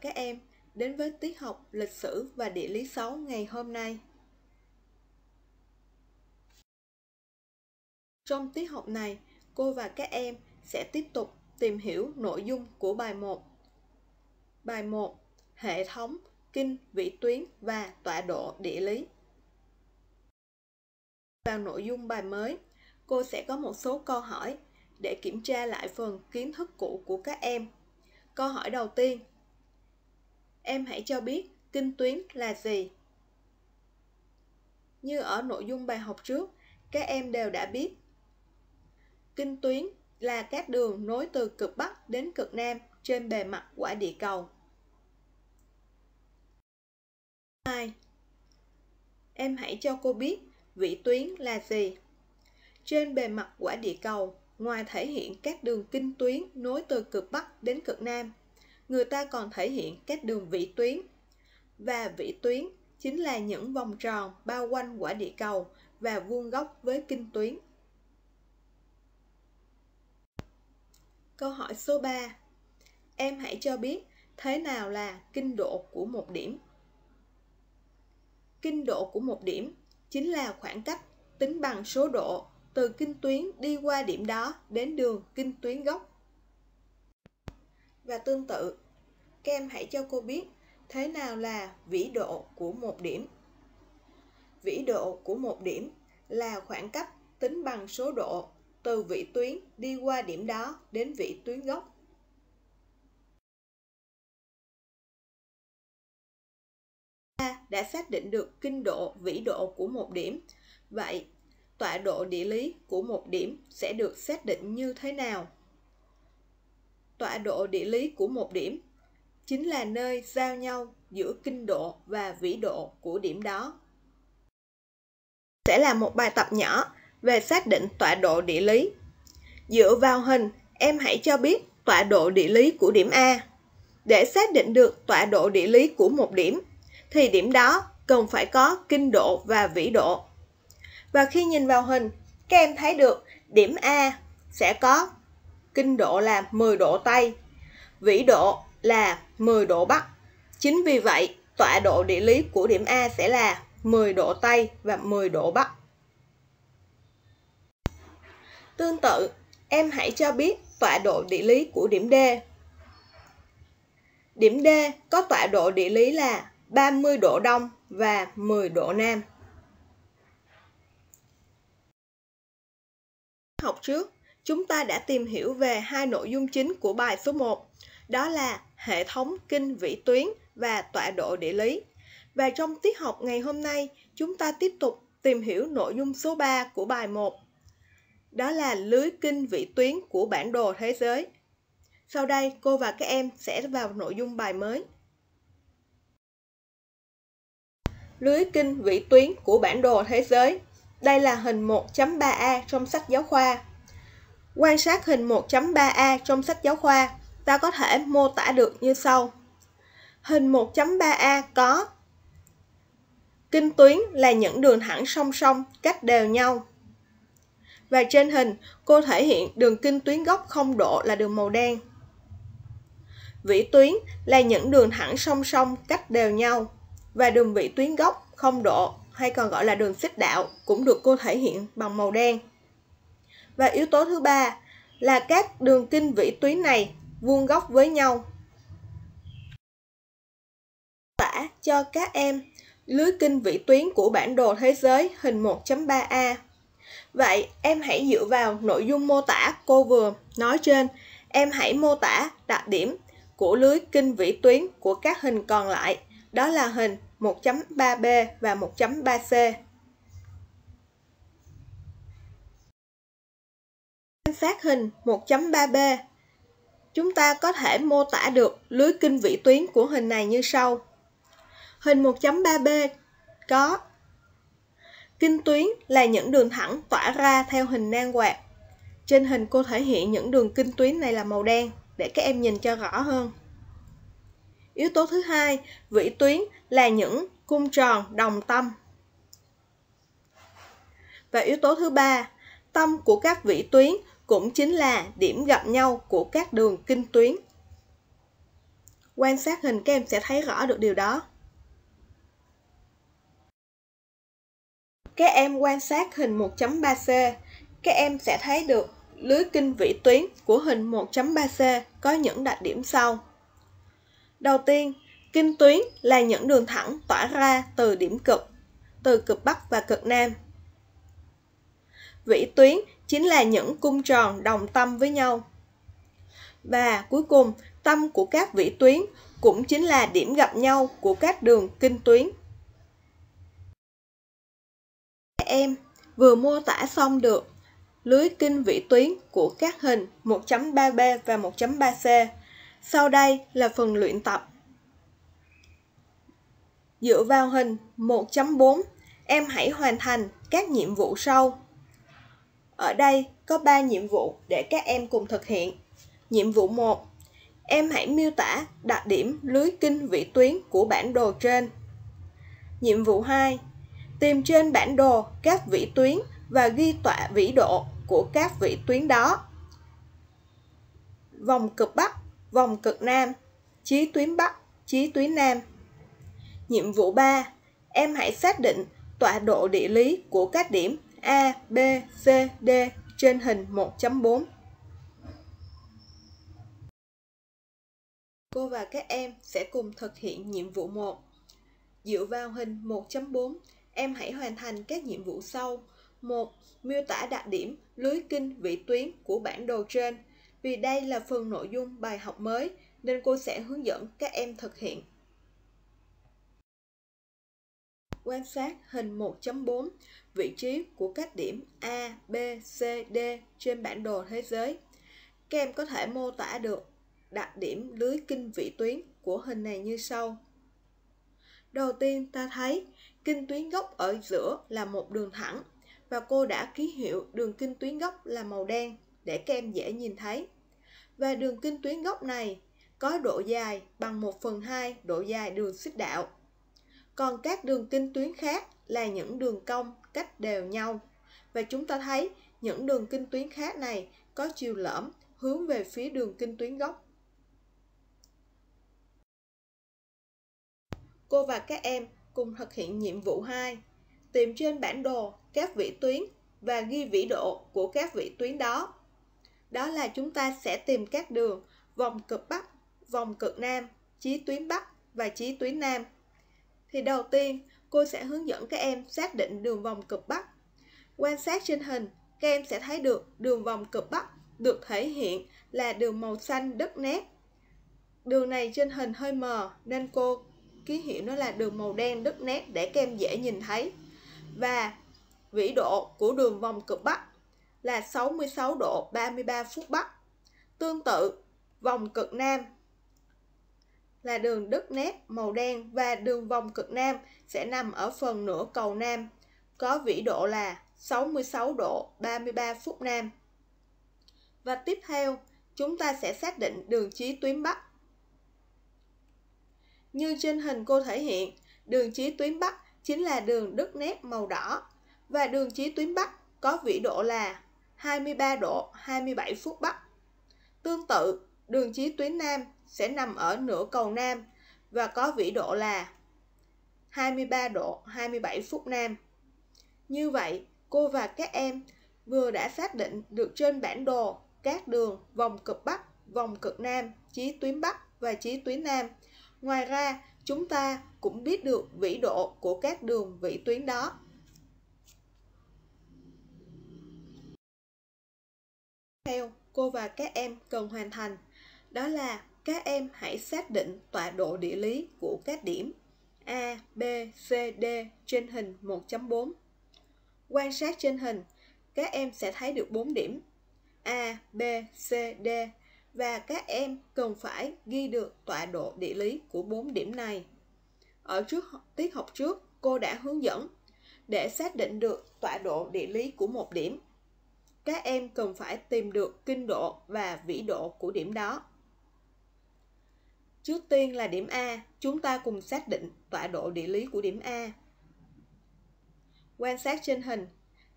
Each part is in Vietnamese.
các em đến với tiết học lịch sử và địa lý 6 ngày hôm nay. Trong tiết học này, cô và các em sẽ tiếp tục tìm hiểu nội dung của bài 1. Bài 1: Hệ thống kinh vĩ tuyến và tọa độ địa lý. Vào nội dung bài mới, cô sẽ có một số câu hỏi để kiểm tra lại phần kiến thức cũ của các em. Câu hỏi đầu tiên em hãy cho biết kinh tuyến là gì. Như ở nội dung bài học trước, các em đều đã biết. Kinh tuyến là các đường nối từ cực Bắc đến cực Nam trên bề mặt quả địa cầu. hai Em hãy cho cô biết vĩ tuyến là gì. Trên bề mặt quả địa cầu, ngoài thể hiện các đường kinh tuyến nối từ cực Bắc đến cực Nam người ta còn thể hiện các đường vĩ tuyến. Và vĩ tuyến chính là những vòng tròn bao quanh quả địa cầu và vuông góc với kinh tuyến. Câu hỏi số 3 Em hãy cho biết thế nào là kinh độ của một điểm. Kinh độ của một điểm chính là khoảng cách tính bằng số độ từ kinh tuyến đi qua điểm đó đến đường kinh tuyến gốc và tương tự, các em hãy cho cô biết thế nào là vĩ độ của một điểm. Vĩ độ của một điểm là khoảng cách tính bằng số độ từ vĩ tuyến đi qua điểm đó đến vĩ tuyến gốc. Ta đã xác định được kinh độ vĩ độ của một điểm. Vậy, tọa độ địa lý của một điểm sẽ được xác định như thế nào? tọa độ địa lý của một điểm chính là nơi giao nhau giữa kinh độ và vĩ độ của điểm đó. Sẽ là một bài tập nhỏ về xác định tọa độ địa lý. Dựa vào hình, em hãy cho biết tọa độ địa lý của điểm A. Để xác định được tọa độ địa lý của một điểm, thì điểm đó cần phải có kinh độ và vĩ độ. Và khi nhìn vào hình, các em thấy được điểm A sẽ có kinh độ là 10 độ Tây, vĩ độ là 10 độ Bắc. Chính vì vậy, tọa độ địa lý của điểm A sẽ là 10 độ Tây và 10 độ Bắc. Tương tự, em hãy cho biết tọa độ địa lý của điểm D. Điểm D có tọa độ địa lý là 30 độ Đông và 10 độ Nam. Học trước chúng ta đã tìm hiểu về hai nội dung chính của bài số 1, đó là hệ thống kinh vĩ tuyến và tọa độ địa lý. Và trong tiết học ngày hôm nay, chúng ta tiếp tục tìm hiểu nội dung số 3 của bài 1, đó là lưới kinh vĩ tuyến của bản đồ thế giới. Sau đây, cô và các em sẽ vào nội dung bài mới. Lưới kinh vĩ tuyến của bản đồ thế giới. Đây là hình 1.3a trong sách giáo khoa Quan sát hình 1.3a trong sách giáo khoa, ta có thể mô tả được như sau. Hình 1.3a có Kinh tuyến là những đường thẳng song song, cách đều nhau. Và trên hình, cô thể hiện đường kinh tuyến gốc không độ là đường màu đen. Vĩ tuyến là những đường thẳng song song, cách đều nhau. Và đường vĩ tuyến gốc không độ hay còn gọi là đường xích đạo cũng được cô thể hiện bằng màu đen. Và yếu tố thứ ba là các đường kinh vĩ tuyến này vuông góc với nhau. Tả cho các em lưới kinh vĩ tuyến của bản đồ thế giới hình 1.3a. Vậy em hãy dựa vào nội dung mô tả cô vừa nói trên, em hãy mô tả đặc điểm của lưới kinh vĩ tuyến của các hình còn lại, đó là hình 1.3b và 1.3c. Phát hình 1.3b Chúng ta có thể mô tả được lưới kinh vĩ tuyến của hình này như sau. Hình 1.3b có Kinh tuyến là những đường thẳng tỏa ra theo hình nan quạt. Trên hình cô thể hiện những đường kinh tuyến này là màu đen để các em nhìn cho rõ hơn. Yếu tố thứ hai, vĩ tuyến là những cung tròn đồng tâm. Và yếu tố thứ ba, tâm của các vĩ tuyến cũng chính là điểm gặp nhau của các đường kinh tuyến. Quan sát hình các em sẽ thấy rõ được điều đó. Các em quan sát hình 1.3C, các em sẽ thấy được lưới kinh vĩ tuyến của hình 1.3C có những đặc điểm sau. Đầu tiên, kinh tuyến là những đường thẳng tỏa ra từ điểm cực, từ cực Bắc và cực Nam. Vĩ tuyến chính là những cung tròn đồng tâm với nhau. Và cuối cùng, tâm của các vĩ tuyến cũng chính là điểm gặp nhau của các đường kinh tuyến. Em vừa mô tả xong được lưới kinh vĩ tuyến của các hình 1.3b và 1.3c. Sau đây là phần luyện tập. Dựa vào hình 1.4, em hãy hoàn thành các nhiệm vụ sau. Ở đây có 3 nhiệm vụ để các em cùng thực hiện. Nhiệm vụ 1. Em hãy miêu tả đặc điểm lưới kinh vĩ tuyến của bản đồ trên. Nhiệm vụ 2. Tìm trên bản đồ các vĩ tuyến và ghi tọa vĩ độ của các vĩ tuyến đó. Vòng cực Bắc, vòng cực Nam, chí tuyến Bắc, chí tuyến Nam. Nhiệm vụ 3. Em hãy xác định tọa độ địa lý của các điểm A, B, C, D trên hình 1.4. Cô và các em sẽ cùng thực hiện nhiệm vụ 1. Dựa vào hình 1.4, em hãy hoàn thành các nhiệm vụ sau. 1. Miêu tả đặc điểm lưới kinh vị tuyến của bản đồ trên. Vì đây là phần nội dung bài học mới nên cô sẽ hướng dẫn các em thực hiện quan sát hình 1.4 vị trí của các điểm A, B, C, D trên bản đồ thế giới. Các em có thể mô tả được đặc điểm lưới kinh vĩ tuyến của hình này như sau. Đầu tiên ta thấy kinh tuyến gốc ở giữa là một đường thẳng và cô đã ký hiệu đường kinh tuyến gốc là màu đen để các em dễ nhìn thấy. Và đường kinh tuyến gốc này có độ dài bằng 1 phần 2 độ dài đường xích đạo còn các đường kinh tuyến khác là những đường cong cách đều nhau. Và chúng ta thấy những đường kinh tuyến khác này có chiều lõm hướng về phía đường kinh tuyến gốc. Cô và các em cùng thực hiện nhiệm vụ 2. Tìm trên bản đồ các vĩ tuyến và ghi vĩ độ của các vĩ tuyến đó. Đó là chúng ta sẽ tìm các đường vòng cực Bắc, vòng cực Nam, chí tuyến Bắc và chí tuyến Nam thì đầu tiên cô sẽ hướng dẫn các em xác định đường vòng cực Bắc. Quan sát trên hình, các em sẽ thấy được đường vòng cực Bắc được thể hiện là đường màu xanh đất nét. Đường này trên hình hơi mờ nên cô ký hiệu nó là đường màu đen đất nét để các em dễ nhìn thấy. Và vĩ độ của đường vòng cực Bắc là 66 độ 33 phút Bắc. Tương tự, vòng cực Nam là đường đứt nét màu đen và đường vòng cực nam sẽ nằm ở phần nửa cầu nam, có vĩ độ là 66 độ 33 phút nam. Và tiếp theo, chúng ta sẽ xác định đường chí tuyến Bắc. Như trên hình cô thể hiện, đường chí tuyến Bắc chính là đường đứt nét màu đỏ và đường chí tuyến Bắc có vĩ độ là 23 độ 27 phút Bắc. Tương tự, Đường chí tuyến Nam sẽ nằm ở nửa cầu Nam và có vĩ độ là 23 độ 27 phút Nam. Như vậy, cô và các em vừa đã xác định được trên bản đồ các đường vòng cực Bắc, vòng cực Nam, chí tuyến Bắc và chí tuyến Nam. Ngoài ra, chúng ta cũng biết được vĩ độ của các đường vĩ tuyến đó. Theo, cô và các em cần hoàn thành đó là các em hãy xác định tọa độ địa lý của các điểm A, B, C, D trên hình 1.4. Quan sát trên hình, các em sẽ thấy được 4 điểm A, B, C, D và các em cần phải ghi được tọa độ địa lý của 4 điểm này. Ở trước tiết học trước, cô đã hướng dẫn để xác định được tọa độ địa lý của một điểm. Các em cần phải tìm được kinh độ và vĩ độ của điểm đó. Trước tiên là điểm A, chúng ta cùng xác định tọa độ địa lý của điểm A. Quan sát trên hình,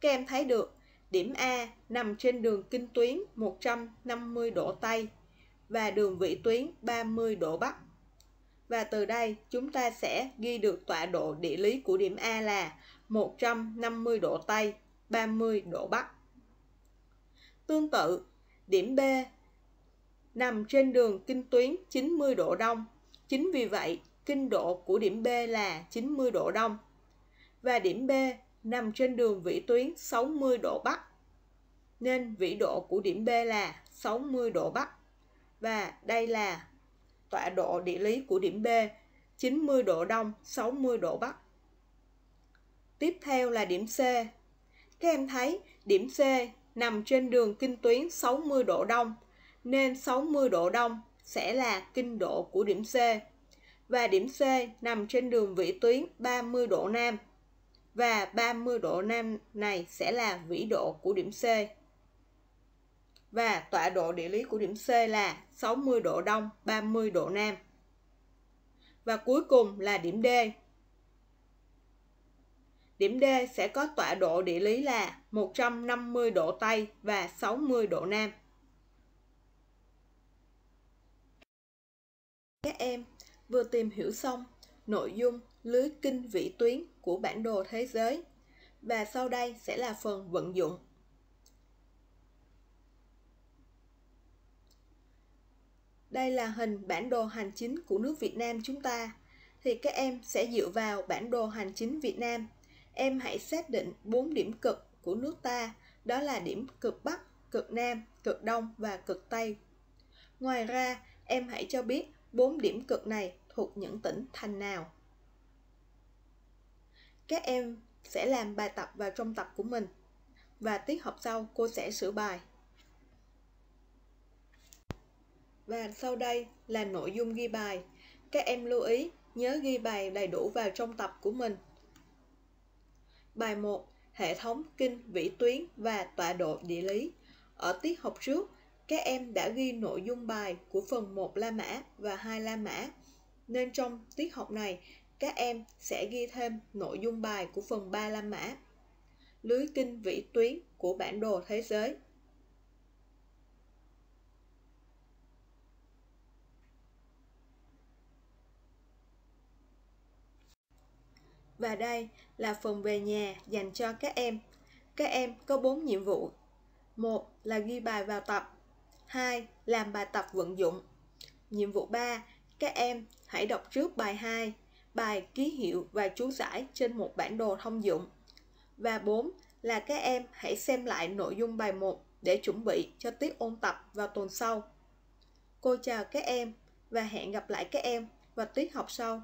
các em thấy được điểm A nằm trên đường kinh tuyến 150 độ Tây và đường vị tuyến 30 độ Bắc. Và từ đây chúng ta sẽ ghi được tọa độ địa lý của điểm A là 150 độ Tây, 30 độ Bắc. Tương tự, điểm B nằm trên đường kinh tuyến 90 độ đông. Chính vì vậy, kinh độ của điểm B là 90 độ đông. Và điểm B nằm trên đường vĩ tuyến 60 độ bắc. Nên vĩ độ của điểm B là 60 độ bắc. Và đây là tọa độ địa lý của điểm B 90 độ đông, 60 độ bắc. Tiếp theo là điểm C. Các em thấy điểm C nằm trên đường kinh tuyến 60 độ đông nên 60 độ đông sẽ là kinh độ của điểm C và điểm C nằm trên đường vĩ tuyến 30 độ nam và 30 độ nam này sẽ là vĩ độ của điểm C. Và tọa độ địa lý của điểm C là 60 độ đông, 30 độ nam. Và cuối cùng là điểm D. Điểm D sẽ có tọa độ địa lý là 150 độ Tây và 60 độ Nam. các em vừa tìm hiểu xong nội dung lưới kinh vĩ tuyến của bản đồ thế giới và sau đây sẽ là phần vận dụng. Đây là hình bản đồ hành chính của nước Việt Nam chúng ta. Thì các em sẽ dựa vào bản đồ hành chính Việt Nam. Em hãy xác định bốn điểm cực của nước ta, đó là điểm cực Bắc, cực Nam, cực Đông và cực Tây. Ngoài ra, em hãy cho biết bốn điểm cực này thuộc những tỉnh thành nào? Các em sẽ làm bài tập vào trong tập của mình và tiết học sau cô sẽ sửa bài. Và sau đây là nội dung ghi bài. Các em lưu ý nhớ ghi bài đầy đủ vào trong tập của mình. Bài 1. Hệ thống kinh vĩ tuyến và tọa độ địa lý. Ở tiết học trước, các em đã ghi nội dung bài của phần 1 La Mã và 2 La Mã. Nên trong tiết học này, các em sẽ ghi thêm nội dung bài của phần 3 La Mã. Lưới kinh vĩ tuyến của bản đồ thế giới. Và đây là phần về nhà dành cho các em. Các em có 4 nhiệm vụ. một Là ghi bài vào tập 2. Làm bài tập vận dụng. Nhiệm vụ 3. Các em hãy đọc trước bài 2, bài ký hiệu và chú giải trên một bản đồ thông dụng. Và 4. Là các em hãy xem lại nội dung bài 1 để chuẩn bị cho tiết ôn tập vào tuần sau. Cô chào các em và hẹn gặp lại các em vào tiết học sau.